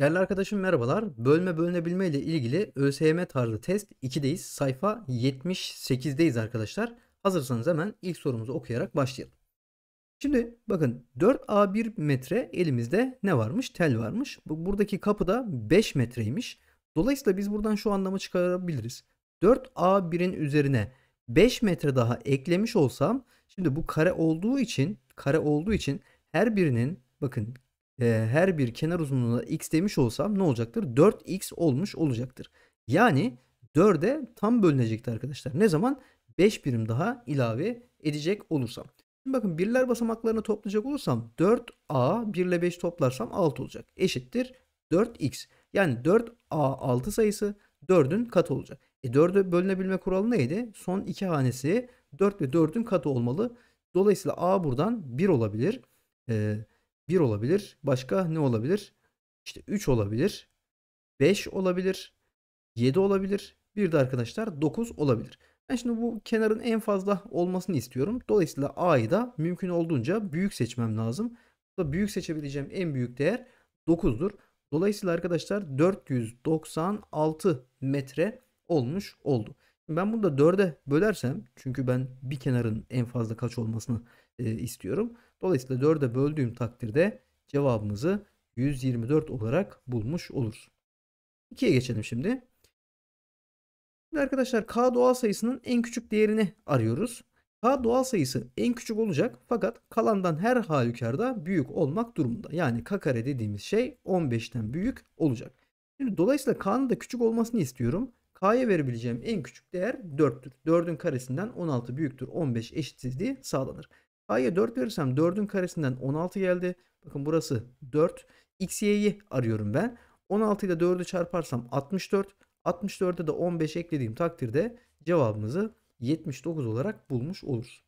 Değerli arkadaşım merhabalar. Bölme bölünebilme ile ilgili ÖSYM tarzı test 2'deyiz. Sayfa 78'deyiz arkadaşlar. Hazırsanız hemen ilk sorumuzu okuyarak başlayalım. Şimdi bakın 4A1 metre elimizde ne varmış? Tel varmış. Buradaki kapı da 5 metreymiş. Dolayısıyla biz buradan şu anlamı çıkarabiliriz. 4A1'in üzerine 5 metre daha eklemiş olsam şimdi bu kare olduğu için kare olduğu için her birinin bakın e, her bir kenar uzunluğuna x demiş olsam ne olacaktır? 4x olmuş olacaktır. Yani 4'e tam bölünecekti arkadaşlar. Ne zaman? 5 birim daha ilave edecek olursam. Şimdi bakın birler basamaklarını toplayacak olursam 4a 1 ile 5 toplarsam 6 olacak. Eşittir 4x. Yani 4a 6 sayısı 4'ün katı olacak. E 4'e bölünebilme kuralı neydi? Son iki hanesi 4 ve 4'ün katı olmalı. Dolayısıyla a buradan 1 olabilir. Ee, 1 olabilir. Başka ne olabilir? İşte 3 olabilir. 5 olabilir. 7 olabilir. Bir de arkadaşlar 9 olabilir. Ben şimdi bu kenarın en fazla olmasını istiyorum. Dolayısıyla A'yı da mümkün olduğunca büyük seçmem lazım. Burada büyük seçebileceğim en büyük değer 9'dur. Dolayısıyla arkadaşlar 496 metre olmuş oldu. Ben bunu da 4'e bölersem çünkü ben bir kenarın en fazla kaç olmasını e, istiyorum. Dolayısıyla 4'e böldüğüm takdirde cevabımızı 124 olarak bulmuş olur. 2'ye geçelim şimdi. Şimdi arkadaşlar k doğal sayısının en küçük değerini arıyoruz. K doğal sayısı en küçük olacak fakat kalandan her halükarda büyük olmak durumunda. Yani k kare dediğimiz şey 15'ten büyük olacak. Şimdi dolayısıyla k'nın da küçük olmasını istiyorum. K'ya verebileceğim en küçük değer 4'tür. 4'ün karesinden 16 büyüktür 15 eşitsizliği sağlanır. A'ya 4 verirsem 4'ün karesinden 16 geldi. Bakın burası 4. X, Y'yi arıyorum ben. 16 ile 4'ü çarparsam 64. 64'e de 15 eklediğim takdirde cevabımızı 79 olarak bulmuş oluruz.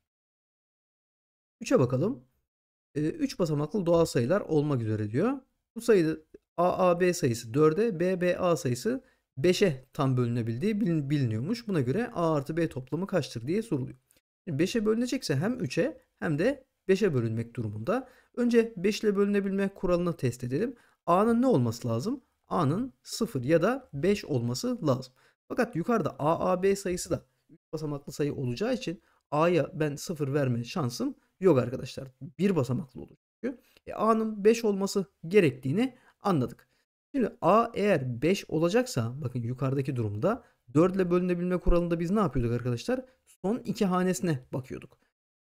3'e bakalım. 3 ee, basamaklı doğal sayılar olmak üzere diyor. Bu sayıda AAB sayısı 4'e, BBA sayısı 5'e tam bölünebildiği bilin biliniyormuş. Buna göre A artı B toplamı kaçtır diye soruluyor. 5'e bölünecekse hem 3'e hem de 5'e bölünmek durumunda. Önce 5 ile bölünebilme kuralını test edelim. A'nın ne olması lazım? A'nın 0 ya da 5 olması lazım. Fakat yukarıda AAB sayısı da 3 basamaklı sayı olacağı için A'ya ben 0 verme şansım yok arkadaşlar. 1 basamaklı olur çünkü. E, A'nın 5 olması gerektiğini anladık. Şimdi A eğer 5 olacaksa bakın yukarıdaki durumda 4 ile bölünebilme kuralında biz ne yapıyorduk arkadaşlar? Son iki hanesine bakıyorduk.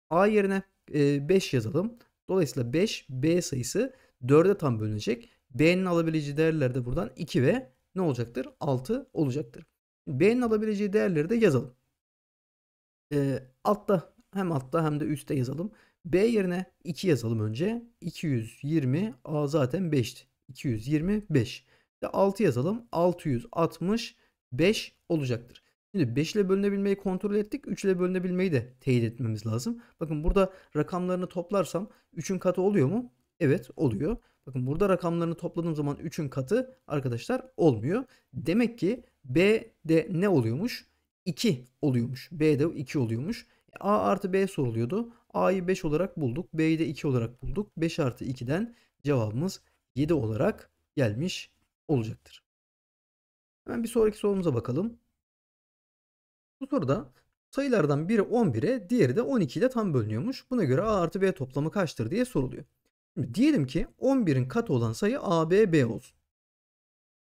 A yerine 5 e, yazalım. Dolayısıyla 5 B sayısı 4'e tam bölünecek. B'nin alabileceği değerler de buradan 2 ve ne olacaktır? 6 olacaktır. B'nin alabileceği değerleri de yazalım. E, altta hem altta hem de üstte yazalım. B yerine 2 yazalım önce. 220 A zaten 5'ti. 225. De 6 yazalım. 665 olacaktır. Şimdi 5 ile bölünebilmeyi kontrol ettik. 3 ile bölünebilmeyi de teyit etmemiz lazım. Bakın burada rakamlarını toplarsam 3'ün katı oluyor mu? Evet oluyor. Bakın burada rakamlarını topladığım zaman 3'ün katı arkadaşlar olmuyor. Demek ki b de ne oluyormuş? 2 oluyormuş. B de 2 oluyormuş. A artı B soruluyordu. A'yı 5 olarak bulduk. B'yi de 2 olarak bulduk. 5 artı 2'den cevabımız 7 olarak gelmiş olacaktır. Hemen bir sonraki sorumuza bakalım. Bu soruda sayılardan biri 11'e diğeri de 12 ile tam bölünüyormuş. Buna göre A artı B toplamı kaçtır diye soruluyor. Şimdi diyelim ki 11'in katı olan sayı A, B, B olsun.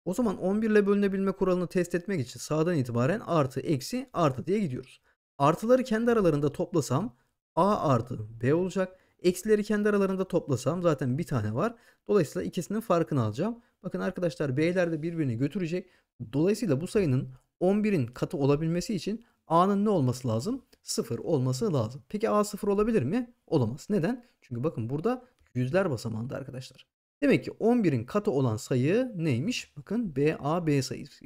O zaman 11 ile bölünebilme kuralını test etmek için sağdan itibaren artı, eksi, artı diye gidiyoruz. Artıları kendi aralarında toplasam A artı B olacak. Eksileri kendi aralarında toplasam zaten bir tane var. Dolayısıyla ikisinin farkını alacağım. Bakın arkadaşlar B'ler de birbirini götürecek. Dolayısıyla bu sayının 11'in katı olabilmesi için A'nın ne olması lazım? 0 olması lazım. Peki A 0 olabilir mi? Olamaz. Neden? Çünkü bakın burada yüzler basamağında arkadaşlar. Demek ki 11'in katı olan sayı neymiş? Bakın B A B sayısı.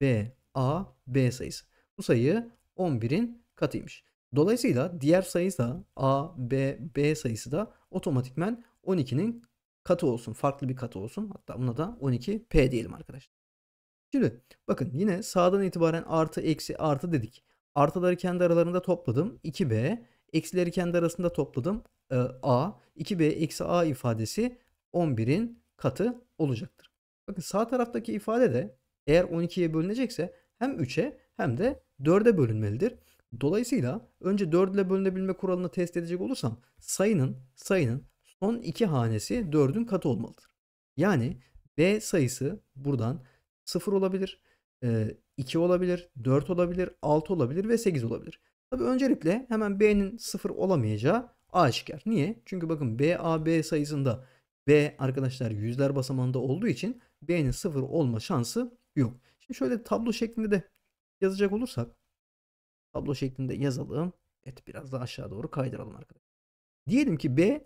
B A B sayısı. Bu sayı 11'in katıymış. Dolayısıyla diğer sayısı da A B B sayısı da otomatikmen 12'nin katı olsun. Farklı bir katı olsun. Hatta buna da 12P diyelim arkadaşlar. Şimdi bakın yine sağdan itibaren artı eksi artı dedik. Artıları kendi aralarında topladım. 2b. Eksileri kendi arasında topladım. E, a. 2b eksi a ifadesi 11'in katı olacaktır. Bakın sağ taraftaki ifade de eğer 12'ye bölünecekse hem 3'e hem de 4'e bölünmelidir. Dolayısıyla önce 4 ile bölünebilme kuralını test edecek olursam sayının sayının son iki hanesi 4'ün katı olmalıdır. Yani b sayısı buradan 0 olabilir, 2 olabilir, 4 olabilir, 6 olabilir ve 8 olabilir. Tabi öncelikle hemen B'nin 0 olamayacağı aşikar. Niye? Çünkü bakın b sayısında B arkadaşlar yüzler basamağında olduğu için B'nin 0 olma şansı yok. Şimdi şöyle tablo şeklinde de yazacak olursak tablo şeklinde yazalım. Evet biraz daha aşağı doğru kaydıralım arkadaşlar. Diyelim ki B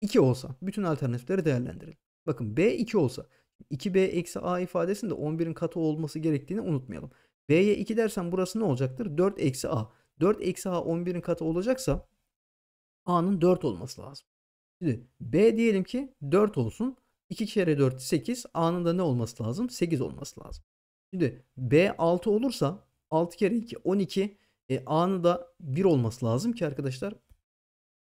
2 olsa bütün alternatifleri değerlendirelim. Bakın B 2 olsa 2b eksi a ifadesinde 11'in katı olması gerektiğini unutmayalım. b'ye 2 dersen burası ne olacaktır? 4 eksi a. 4 eksi a 11'in katı olacaksa a'nın 4 olması lazım. Şimdi b diyelim ki 4 olsun. 2 kere 4 8. a'nın da ne olması lazım? 8 olması lazım. Şimdi b 6 olursa 6 kere 2 12. E, a'nın da 1 olması lazım ki arkadaşlar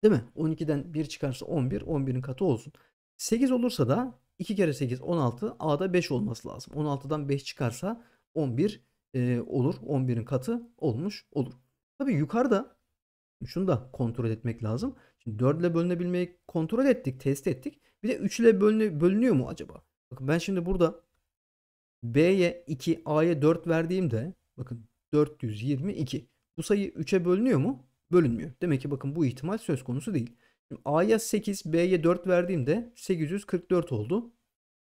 Değil mi? 12'den 1 çıkarsa 11. 11'in katı olsun. 8 olursa da 2 kere 8 16. A'da 5 olması lazım. 16'dan 5 çıkarsa 11 e, olur. 11'in katı olmuş olur. Tabi yukarıda şunu da kontrol etmek lazım. Şimdi 4 ile bölünebilmeyi kontrol ettik, test ettik. Bir de 3 ile bölüne, bölünüyor mu acaba? Bakın ben şimdi burada B'ye 2, A'ya 4 verdiğimde bakın 422. Bu sayı 3'e bölünüyor mu? Bölünmüyor. Demek ki bakın bu ihtimal söz konusu değil. A'ya 8, B'ye 4 verdiğimde 844 oldu.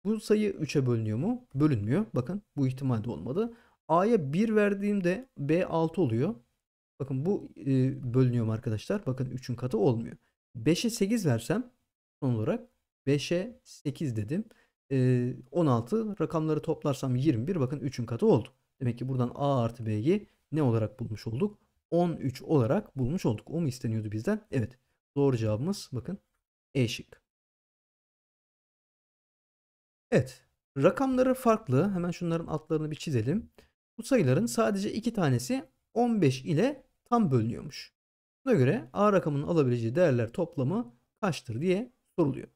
Bu sayı 3'e bölünüyor mu? Bölünmüyor. Bakın bu ihtimal de olmadı. A'ya 1 verdiğimde B 6 oluyor. Bakın bu e, bölünüyor mu arkadaşlar? Bakın 3'ün katı olmuyor. 5'e 8 versem son olarak 5'e 8 dedim. E, 16 rakamları toplarsam 21 bakın 3'ün katı oldu. Demek ki buradan A artı B'yi ne olarak bulmuş olduk? 13 olarak bulmuş olduk. O mu isteniyordu bizden? Evet. Doğru cevabımız bakın E şık. Evet. Rakamları farklı. Hemen şunların altlarını bir çizelim. Bu sayıların sadece iki tanesi 15 ile tam bölünüyormuş. Buna göre A rakamının alabileceği değerler toplamı kaçtır diye soruluyor.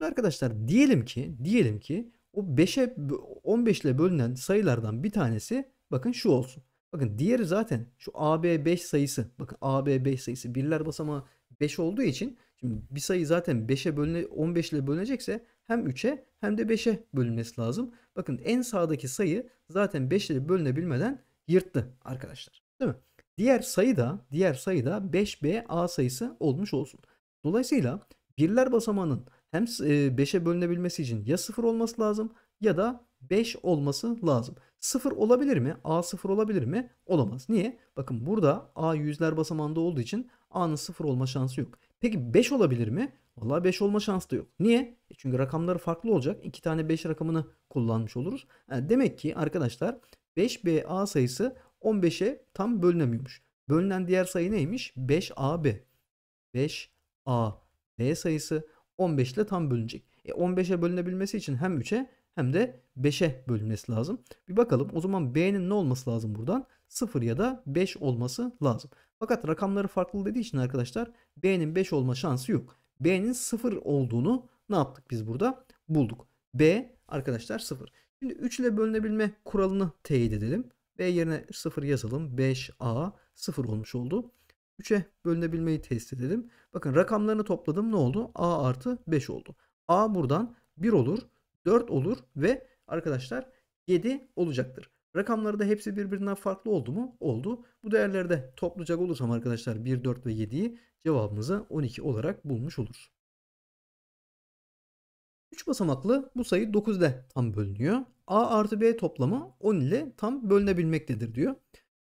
Arkadaşlar diyelim ki diyelim ki o 5'e 15 ile bölünen sayılardan bir tanesi bakın şu olsun. Bakın diğeri zaten şu AB5 sayısı. Bakın AB5 sayısı birler basamağı 5 olduğu için şimdi bir sayı zaten 5'e bölüne 15 ile bölünecekse hem 3'e hem de 5'e bölünmesi lazım. Bakın en sağdaki sayı zaten 5 ile bölünebilmeden yırttı arkadaşlar. Değil mi? Diğer sayı da diğer sayı da 5 b a sayısı olmuş olsun. Dolayısıyla birler basamağının hem 5'e bölünebilmesi için ya 0 olması lazım ya da 5 olması lazım. 0 olabilir mi? A 0 olabilir mi? Olamaz. Niye? Bakın burada A yüzler basamağında olduğu için A'nın 0 olma şansı yok. Peki 5 olabilir mi? Valla 5 olma şansı da yok. Niye? E çünkü rakamları farklı olacak. 2 tane 5 rakamını kullanmış oluruz. Yani e demek ki arkadaşlar 5BA sayısı 15'e tam bölünemiyormuş. Bölünen diğer sayı neymiş? 5AB. 5AB sayısı 15 ile tam bölünecek. E 15'e bölünebilmesi için hem 3'e hem de 5'e bölünmesi lazım. Bir bakalım o zaman B'nin ne olması lazım buradan? 0 ya da 5 olması lazım. Fakat rakamları farklı dediği için arkadaşlar B'nin 5 olma şansı yok. B'nin 0 olduğunu ne yaptık biz burada? Bulduk. B arkadaşlar 0. Şimdi 3 ile bölünebilme kuralını teyit edelim. B yerine 0 yazalım. 5A 0 olmuş oldu. 3'e bölünebilmeyi test edelim. Bakın rakamlarını topladım ne oldu? A artı 5 oldu. A buradan 1 olur. 4 olur ve arkadaşlar 7 olacaktır. Rakamları da hepsi birbirinden farklı oldu mu? Oldu. Bu değerlerde toplayacak olursam arkadaşlar 1, 4 ve 7'yi cevabımıza 12 olarak bulmuş oluruz. 3 basamaklı bu sayı 9 ile tam bölünüyor. A artı B toplamı 10 ile tam bölünebilmektedir diyor.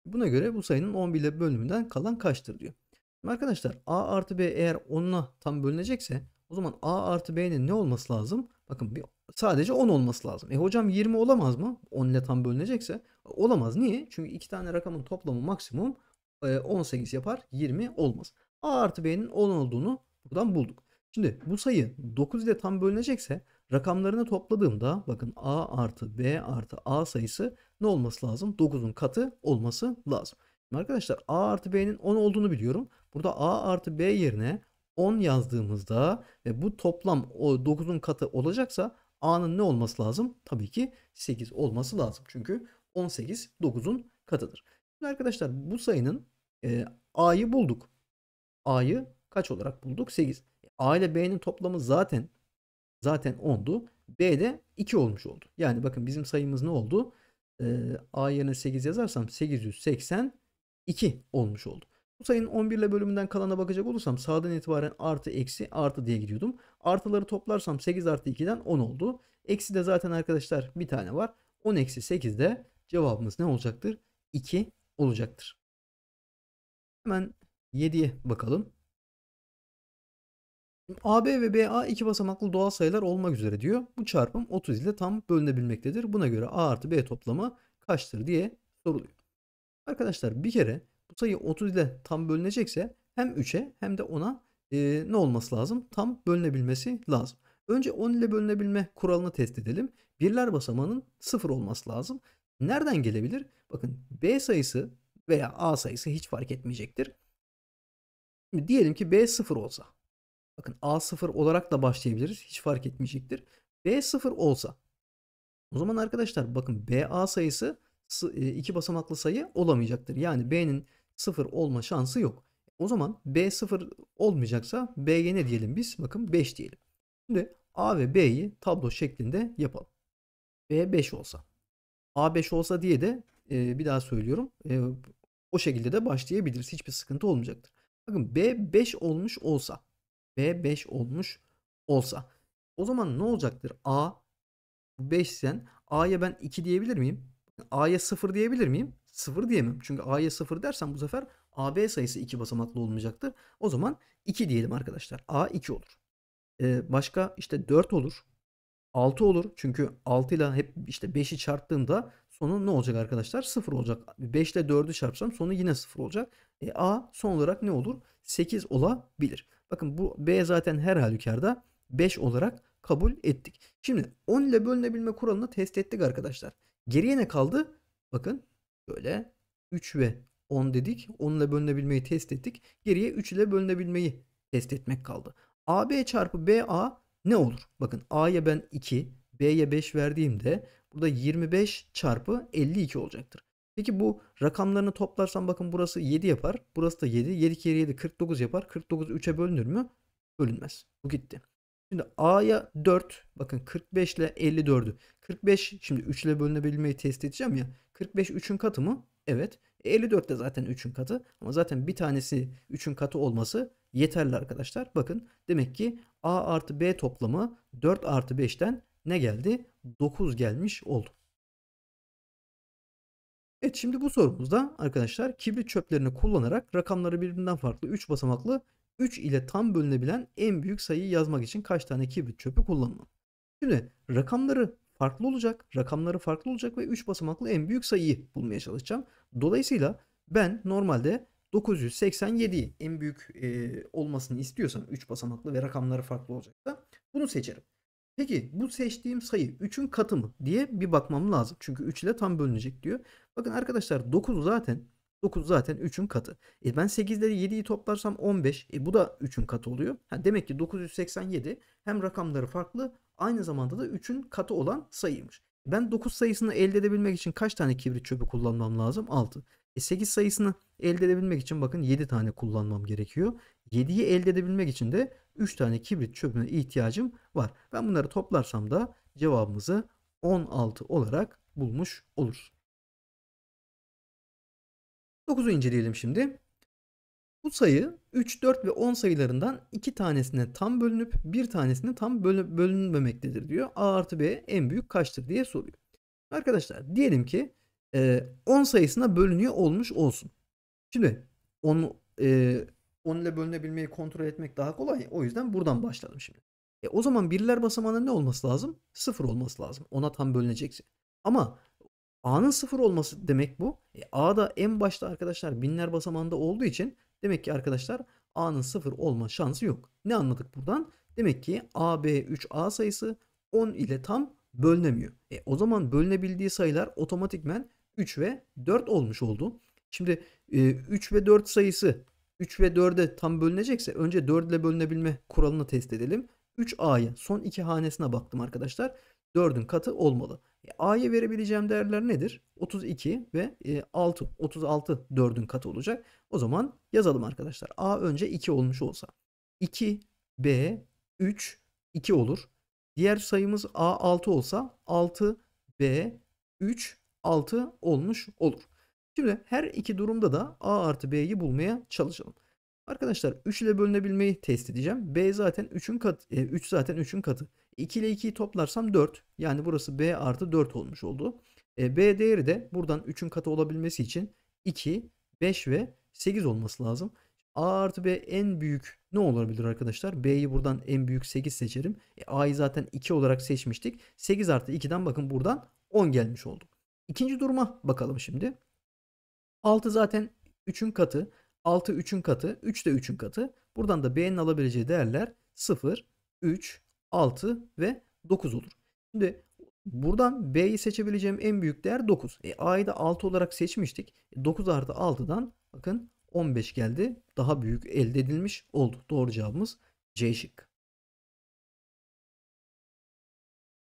Buna göre bu sayının 11 ile bölümünden kalan kaçtır diyor. Şimdi arkadaşlar A artı B eğer 10'la tam bölünecekse o zaman A artı B'nin ne olması lazım? Bakın bir, sadece 10 olması lazım. E hocam 20 olamaz mı? 10 ile tam bölünecekse. Olamaz. Niye? Çünkü iki tane rakamın toplamı maksimum 18 e, yapar. 20 olmaz. A artı B'nin 10 olduğunu buradan bulduk. Şimdi bu sayı 9 ile tam bölünecekse rakamlarını topladığımda bakın A artı B artı A sayısı ne olması lazım? 9'un katı olması lazım. Şimdi arkadaşlar A artı B'nin 10 olduğunu biliyorum. Burada A artı B yerine 10 yazdığımızda ve bu toplam 9'un katı olacaksa A'nın ne olması lazım? Tabii ki 8 olması lazım. Çünkü 18 9'un katıdır. Şimdi arkadaşlar bu sayının e, A'yı bulduk. A'yı kaç olarak bulduk? 8. E, A ile B'nin toplamı zaten zaten 10'du. B de 2 olmuş oldu. Yani bakın bizim sayımız ne oldu? E, A yerine 8 yazarsam 882 olmuş oldu. Bu sayının 11 ile bölümünden kalana bakacak olursam sağdan itibaren artı eksi artı diye gidiyordum. Artıları toplarsam 8 artı 2'den 10 oldu. Eksi de zaten arkadaşlar bir tane var. 10 eksi 8'de cevabımız ne olacaktır? 2 olacaktır. Hemen 7'ye bakalım. AB ve BA iki basamaklı doğal sayılar olmak üzere diyor. Bu çarpım 30 ile tam bölünebilmektedir. Buna göre A artı B toplamı kaçtır diye soruluyor. Arkadaşlar bir kere sayı 30 ile tam bölünecekse hem 3'e hem de 10'a e, ne olması lazım? Tam bölünebilmesi lazım. Önce 10 ile bölünebilme kuralını test edelim. Birler basamağının 0 olması lazım. Nereden gelebilir? Bakın B sayısı veya A sayısı hiç fark etmeyecektir. diyelim ki B 0 olsa. Bakın A 0 olarak da başlayabiliriz. Hiç fark etmeyecektir. B 0 olsa. O zaman arkadaşlar bakın BA sayısı e, iki basamaklı sayı olamayacaktır. Yani B'nin sıfır olma şansı yok. O zaman B sıfır olmayacaksa B'ye ne diyelim biz? Bakın 5 diyelim. Şimdi A ve B'yi tablo şeklinde yapalım. B 5 olsa. A 5 olsa diye de e, bir daha söylüyorum. E, o şekilde de başlayabiliriz. Hiçbir sıkıntı olmayacaktır. Bakın B 5 olmuş olsa. B 5 olmuş olsa. O zaman ne olacaktır? A 5 sen A'ya ben 2 diyebilir miyim? A'ya 0 diyebilir miyim? sıfır diyemem. Çünkü A'ya sıfır dersem bu sefer AB sayısı 2 basamaklı olmayacaktır. O zaman 2 diyelim arkadaşlar. A 2 olur. Ee, başka işte 4 olur. 6 olur. Çünkü 6 ile hep işte 5'i çarptığımda sonu ne olacak arkadaşlar? 0 olacak. 5 ile 4'ü çarpsam sonu yine 0 olacak. E, A son olarak ne olur? 8 olabilir. Bakın bu B zaten her halükarda 5 olarak kabul ettik. Şimdi 10 ile bölünebilme kuralını test ettik arkadaşlar. Geriye ne kaldı? Bakın Böyle 3 ve 10 dedik. 10 bölünebilmeyi test ettik. Geriye 3 ile bölünebilmeyi test etmek kaldı. AB çarpı BA ne olur? Bakın A'ya ben 2, B'ye 5 verdiğimde burada 25 çarpı 52 olacaktır. Peki bu rakamlarını toplarsam bakın burası 7 yapar. Burası da 7. 7 kere 7 49 yapar. 49 3'e bölünür mü? Bölünmez. Bu gitti. Şimdi A'ya 4 bakın 45 ile 54'ü. 45 şimdi 3 ile bölünebilmeyi test edeceğim ya. 45 3'ün katı mı? Evet. 54 e, de zaten 3'ün katı. Ama zaten bir tanesi 3'ün katı olması yeterli arkadaşlar. Bakın demek ki A artı B toplamı 4 artı 5'ten ne geldi? 9 gelmiş oldu. Evet şimdi bu sorumuzda arkadaşlar kibrit çöplerini kullanarak rakamları birbirinden farklı 3 basamaklı 3 ile tam bölünebilen en büyük sayıyı yazmak için kaç tane kibrit çöpü kullanmam? Şimdi rakamları farklı olacak. Rakamları farklı olacak ve 3 basamaklı en büyük sayıyı bulmaya çalışacağım. Dolayısıyla ben normalde 987 en büyük e, olmasını istiyorsam 3 basamaklı ve rakamları farklı olacaksa bunu seçerim. Peki bu seçtiğim sayı 3'ün katı mı diye bir bakmam lazım. Çünkü 3 ile tam bölünecek diyor. Bakın arkadaşlar 9 zaten 9 zaten 3'ün katı. E ben 8'de 7'yi toplarsam 15. E bu da 3'ün katı oluyor. Ha demek ki 987 hem rakamları farklı aynı zamanda da 3'ün katı olan sayıymış. Ben 9 sayısını elde edebilmek için kaç tane kibrit çöpü kullanmam lazım? 6. E 8 sayısını elde edebilmek için bakın 7 tane kullanmam gerekiyor. 7'yi elde edebilmek için de 3 tane kibrit çöpüne ihtiyacım var. Ben bunları toplarsam da cevabımızı 16 olarak bulmuş oluruz. 9'u inceleyelim şimdi. Bu sayı 3, 4 ve 10 sayılarından 2 tanesine tam bölünüp bir tanesine tam böl bölünmemektedir diyor. A artı B en büyük kaçtır diye soruyor. Arkadaşlar diyelim ki 10 e, sayısına bölünüyor olmuş olsun. Şimdi 10, 10 e, ile bölünebilmeyi kontrol etmek daha kolay. O yüzden buradan başladım şimdi. E, o zaman birler basamağında ne olması lazım? 0 olması lazım. Ona tam bölüneceksin. Ama A'nın sıfır olması demek bu. E, A da en başta arkadaşlar binler basamağında olduğu için demek ki arkadaşlar A'nın sıfır olma şansı yok. Ne anladık buradan? Demek ki A, B, 3A sayısı 10 ile tam bölünemiyor. E, o zaman bölünebildiği sayılar otomatikmen 3 ve 4 olmuş oldu. Şimdi e, 3 ve 4 sayısı 3 ve 4'e tam bölünecekse önce 4 ile bölünebilme kuralını test edelim. 3 A'yı son iki hanesine baktım arkadaşlar. 4'ün katı olmalı. E, A'ya verebileceğim değerler nedir? 32 ve e, 6. 36 4'ün katı olacak. O zaman yazalım arkadaşlar. A önce 2 olmuş olsa. 2, B, 3, 2 olur. Diğer sayımız A 6 olsa 6, B, 3, 6 olmuş olur. Şimdi her iki durumda da A artı B'yi bulmaya çalışalım. Arkadaşlar 3 ile bölünebilmeyi test edeceğim. B zaten 3'ün e, katı. 3 zaten 3'ün katı. 2 ile 2'yi toplarsam 4. Yani burası B artı 4 olmuş oldu. E, B değeri de buradan 3'ün katı olabilmesi için 2, 5 ve 8 olması lazım. A artı B en büyük ne olabilir arkadaşlar? B'yi buradan en büyük 8 seçerim. E, A'yı zaten 2 olarak seçmiştik. 8 artı 2'den bakın buradan 10 gelmiş oldu. İkinci duruma bakalım şimdi. 6 zaten 3'ün katı. 6 3'ün katı. 3 de 3'ün katı. Buradan da B'nin alabileceği değerler 0, 3, 6 ve 9 olur. Şimdi buradan B'yi seçebileceğim en büyük değer 9. E, A'yı da 6 olarak seçmiştik. 9 e, artı 6'dan bakın 15 geldi. Daha büyük elde edilmiş oldu. Doğru cevabımız C şık.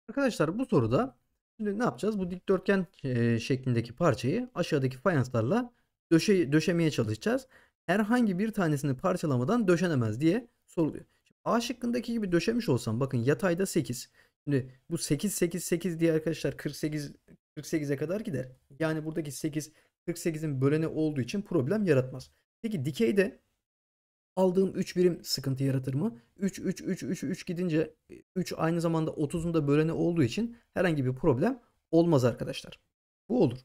Arkadaşlar bu soruda şimdi ne yapacağız? Bu dikdörtgen e, şeklindeki parçayı aşağıdaki fayanslarla döşe, döşemeye çalışacağız. Herhangi bir tanesini parçalamadan döşenemez diye soruluyor. A şıkkındaki gibi döşemiş olsam bakın yatayda 8. Şimdi bu 8 8 8 diye arkadaşlar 48 48'e kadar gider. Yani buradaki 8 48'in böleni olduğu için problem yaratmaz. Peki dikeyde aldığım 3 birim sıkıntı yaratır mı? 3 3 3 3 3 gidince 3 aynı zamanda 30'un da böleni olduğu için herhangi bir problem olmaz arkadaşlar. Bu olur.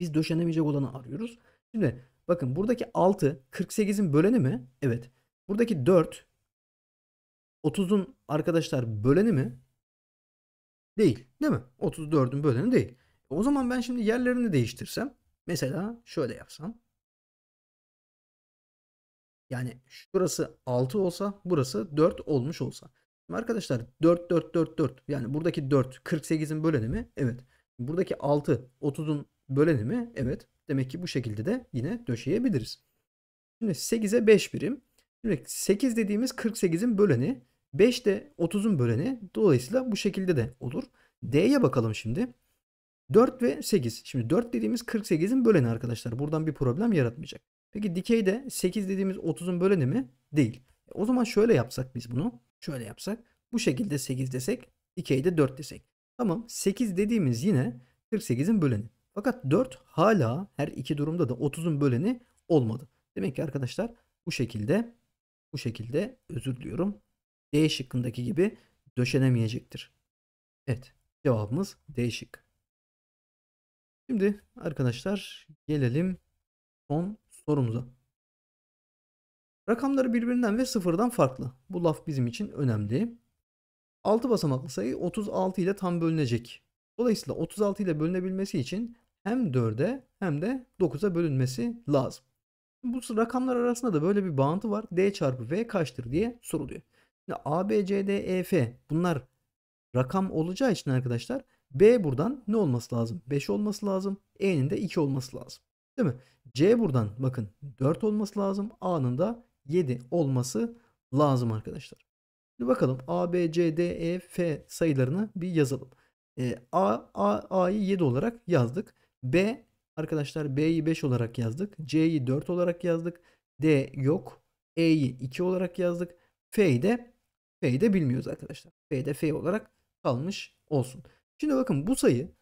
Biz döşenemeyecek olanı arıyoruz. Şimdi bakın buradaki 6 48'in böleni mi? Evet. Buradaki 4 30'un arkadaşlar böleni mi? Değil. Değil mi? 34'ün böleni değil. O zaman ben şimdi yerlerini değiştirsem. Mesela şöyle yapsam. Yani şurası 6 olsa burası 4 olmuş olsa. Şimdi arkadaşlar 4 4 4 4 yani buradaki 4 48'in böleni mi? Evet. Buradaki 6 30'un böleni mi? Evet. Demek ki bu şekilde de yine döşeyebiliriz. Şimdi 8'e 5 birim. Şimdi 8 dediğimiz 48'in böleni. 5 de 30'un böleni. Dolayısıyla bu şekilde de olur. D'ye bakalım şimdi. 4 ve 8. Şimdi 4 dediğimiz 48'in böleni arkadaşlar. Buradan bir problem yaratmayacak. Peki dikey de 8 dediğimiz 30'un böleni mi? Değil. E, o zaman şöyle yapsak biz bunu. Şöyle yapsak. Bu şekilde 8 desek. dikey de 4 desek. Tamam 8 dediğimiz yine 48'in böleni. Fakat 4 hala her iki durumda da 30'un böleni olmadı. Demek ki arkadaşlar bu şekilde bu şekilde özür diliyorum. D şıkkındaki gibi döşenemeyecektir. Evet cevabımız değişik. Şimdi arkadaşlar gelelim son sorumuza. Rakamları birbirinden ve sıfırdan farklı. Bu laf bizim için önemli. 6 basamaklı sayı 36 ile tam bölünecek. Dolayısıyla 36 ile bölünebilmesi için hem 4'e hem de 9'a bölünmesi lazım. Bu rakamlar arasında da böyle bir bağıntı var. D çarpı V kaçtır diye soruluyor. Şimdi A, B, C, D, E, F bunlar rakam olacağı için arkadaşlar B buradan ne olması lazım? 5 olması lazım. E'nin de 2 olması lazım. Değil mi? C buradan bakın 4 olması lazım. A'nın da 7 olması lazım arkadaşlar. Şimdi bakalım A, B, C, D, E, F sayılarını bir yazalım. E, A, A, A'yı 7 olarak yazdık. B arkadaşlar B'yi 5 olarak yazdık. C'yi 4 olarak yazdık. D yok. E'yi 2 olarak yazdık. F'yi de F'yi de bilmiyoruz arkadaşlar. F de F olarak kalmış olsun. Şimdi bakın bu sayı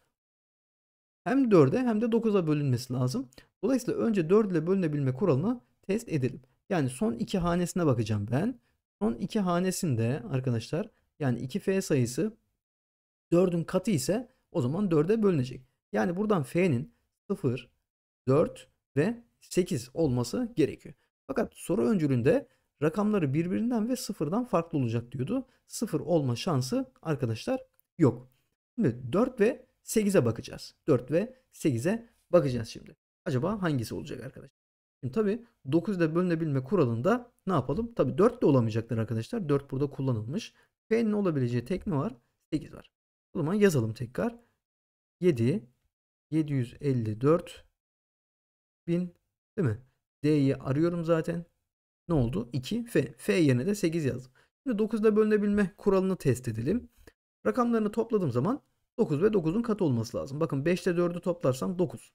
hem 4'e hem de 9'a bölünmesi lazım. Dolayısıyla önce 4 ile bölünebilme kuralını test edelim. Yani son iki hanesine bakacağım ben. Son iki hanesinde arkadaşlar yani 2F sayısı 4'ün katı ise o zaman 4'e bölünecek. Yani buradan F'nin 0, 4 ve 8 olması gerekiyor. Fakat soru öncülünde rakamları birbirinden ve sıfırdan farklı olacak diyordu. Sıfır olma şansı arkadaşlar yok. Şimdi 4 ve 8'e bakacağız. 4 ve 8'e bakacağız şimdi. Acaba hangisi olacak arkadaşlar? Şimdi tabii 9 ile bölünebilme kuralında ne yapalım? Tabii 4 de olamayacaklar arkadaşlar. 4 burada kullanılmış. F'nin olabileceği tek ne var? 8 var. O zaman yazalım tekrar. 7 754 bin değil mi? D'yi arıyorum zaten ne oldu? 2 F. F yerine de 8 yazdım. Şimdi 9 9'da bölünebilme kuralını test edelim. Rakamlarını topladığım zaman 9 ve 9'un katı olması lazım. Bakın 5 ile 4'ü toplarsam 9.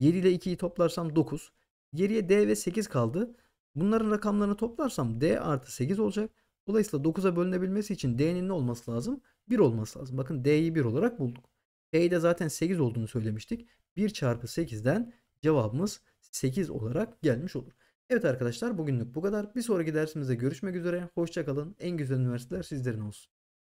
7 ile 2'yi toplarsam 9. Geriye D ve 8 kaldı. Bunların rakamlarını toplarsam D artı 8 olacak. Dolayısıyla 9'a bölünebilmesi için D'nin ne olması lazım? 1 olması lazım. Bakın D'yi 1 olarak bulduk. D'yi de zaten 8 olduğunu söylemiştik. 1 çarpı 8'den cevabımız 8 olarak gelmiş olur. Evet arkadaşlar bugünlük bu kadar. Bir sonraki dersimizde görüşmek üzere. Hoşçakalın. En güzel üniversiteler sizlerin olsun.